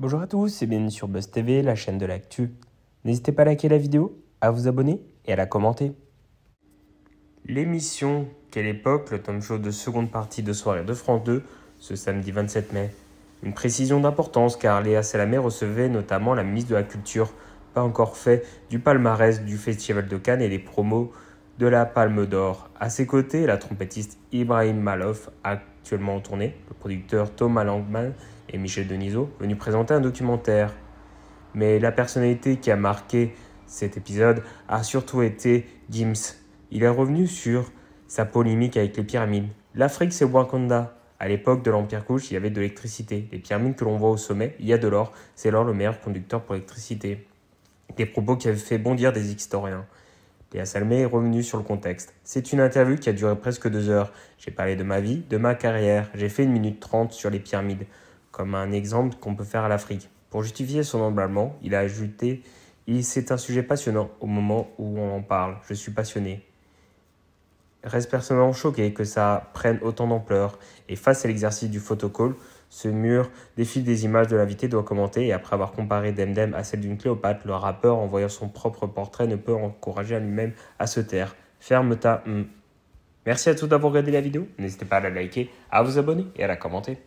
Bonjour à tous et bienvenue sur Buzz TV, la chaîne de l'actu. N'hésitez pas à liker la vidéo, à vous abonner et à la commenter. L'émission Quelle époque, le tome show de seconde partie de soirée de France 2, ce samedi 27 mai. Une précision d'importance car Léa Salamé recevait notamment la ministre de la Culture, pas encore fait, du palmarès du Festival de Cannes et les promos de la Palme d'Or. À ses côtés, la trompettiste Ibrahim Maloff, actuellement en tournée, le producteur Thomas Langman et Michel Denisot, venus présenter un documentaire. Mais la personnalité qui a marqué cet épisode a surtout été Gims. Il est revenu sur sa polémique avec les pyramides. L'Afrique, c'est Wakanda. À l'époque de l'Empire Couche, il y avait de l'électricité. Les pyramides que l'on voit au sommet, il y a de l'or. C'est l'or le meilleur conducteur pour l'électricité. Des propos qui avaient fait bondir des historiens. Léa Salmé est revenue sur le contexte. C'est une interview qui a duré presque deux heures. J'ai parlé de ma vie, de ma carrière. J'ai fait une minute trente sur les pyramides, comme un exemple qu'on peut faire à l'Afrique. Pour justifier son emballement, il a ajouté C'est un sujet passionnant au moment où on en parle. Je suis passionné. Reste personnellement choqué que ça prenne autant d'ampleur. Et face à l'exercice du photocall, ce mur défile des images de l'invité doit commenter et après avoir comparé Demdem à celle d'une Cléopâtre, le rappeur en voyant son propre portrait ne peut encourager à lui-même à se taire. Ferme ta Merci à tous d'avoir regardé la vidéo, n'hésitez pas à la liker, à vous abonner et à la commenter.